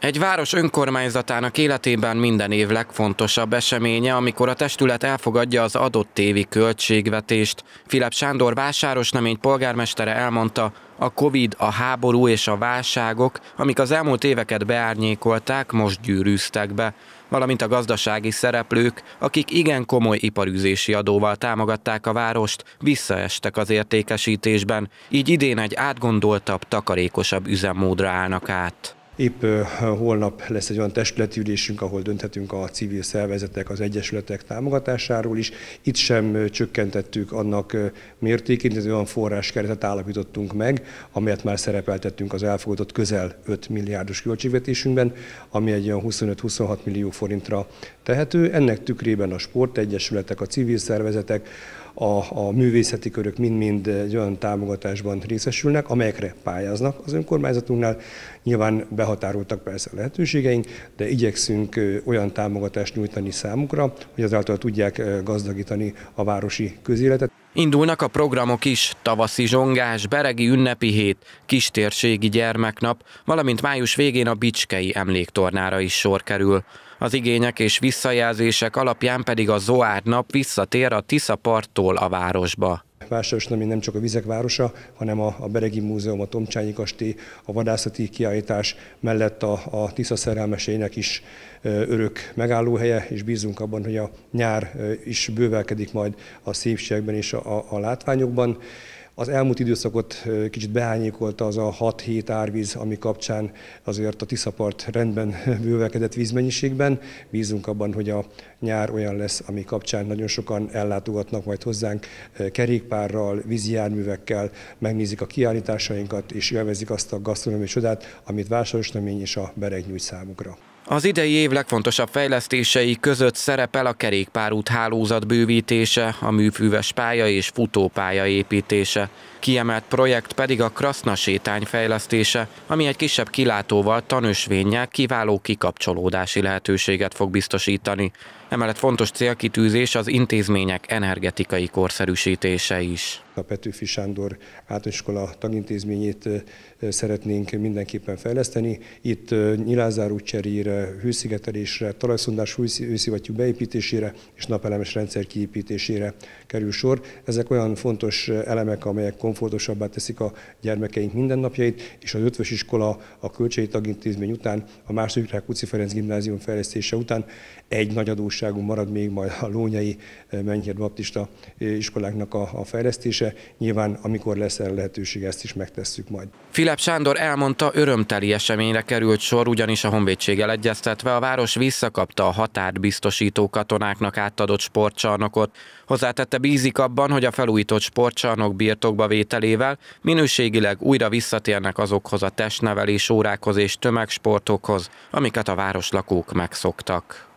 Egy város önkormányzatának életében minden év legfontosabb eseménye, amikor a testület elfogadja az adott évi költségvetést. Filip Sándor vásáros nemény polgármestere elmondta, a Covid, a háború és a válságok, amik az elmúlt éveket beárnyékolták, most gyűrűztek be, valamint a gazdasági szereplők, akik igen komoly iparüzési adóval támogatták a várost, visszaestek az értékesítésben, így idén egy átgondoltabb, takarékosabb üzemmódra állnak át. Épp holnap lesz egy olyan testületi ülésünk, ahol dönthetünk a civil szervezetek, az egyesületek támogatásáról is. Itt sem csökkentettük annak mértékét, egy olyan forráskeretet állapítottunk meg, amelyet már szerepeltettünk az elfogadott közel 5 milliárdos költségvetésünkben, ami egy olyan 25-26 millió forintra tehető. Ennek tükrében a sportegyesületek, a civil szervezetek, a, a művészeti körök mind-mind egy olyan támogatásban részesülnek, amelyekre pályáznak az önkormányzatunknál. Nyilván behatároltak persze a lehetőségeink, de igyekszünk olyan támogatást nyújtani számukra, hogy azáltal tudják gazdagítani a városi közéletet. Indulnak a programok is, tavaszi zsongás, beregi ünnepi hét, kistérségi gyermeknap, valamint május végén a Bicskei emléktornára is sor kerül. Az igények és visszajelzések alapján pedig a Zoárd nap visszatér a Tisza parttól a városba. Vásáros ami nem csak a vizek városa, hanem a, a Beregi Múzeum, a Tomcsányi Kastély, a vadászati kiállítás mellett a, a Tisza szerelmesének is örök megállóhelye, és bízunk abban, hogy a nyár is bővelkedik majd a szépségben és a, a, a látványokban. Az elmúlt időszakot kicsit beányékolta az a 6-7 árvíz, ami kapcsán azért a Tiszapart rendben bővelkedett vízmennyiségben. Bízunk abban, hogy a nyár olyan lesz, ami kapcsán nagyon sokan ellátogatnak majd hozzánk kerékpárral, vízi járművekkel, megnézik a kiállításainkat és élvezik azt a gasztronómiai csodát, amit vásároslemény és a bereg nyújt számukra. Az idei év legfontosabb fejlesztései között szerepel a kerékpárút hálózat bővítése, a műfűves pálya és futópálya építése. Kiemelt projekt pedig a Kraszna sétány fejlesztése, ami egy kisebb kilátóval, tanösvénnyel kiváló kikapcsolódási lehetőséget fog biztosítani. Emellett fontos célkitűzés az intézmények energetikai korszerűsítése is. A Petőfi Sándor általániskola tagintézményét szeretnénk mindenképpen fejleszteni. Itt Nyilázár útcserére hőszigetelésre, talajszondás hőszivattyú beépítésére és napelemes rendszer kiépítésére kerül sor. Ezek olyan fontos elemek, amelyek komfortosabbá teszik a gyermekeink mindennapjait, és az ötvös iskola a költségi tagintézmény után, a második Rák Ferenc gimnázium fejlesztése után egy nagy adósságú marad még majd a Lónyai eh, Mennyhír Baptista eh, iskoláknak a, a fejlesztése. Nyilván, amikor lesz erre lehetőség, ezt is megtesszük majd. Filip Sándor elmondta, örömteli eseményre került sor, ugyanis a honvédséggel egy egyeztetve a város visszakapta a határt biztosító katonáknak átadott sportcsarnokot. Hozzátette bízik abban, hogy a felújított sportcsarnok birtokba vételével minőségileg újra visszatérnek azokhoz a testnevelés órákhoz és tömegsportokhoz, amiket a város lakók megszoktak.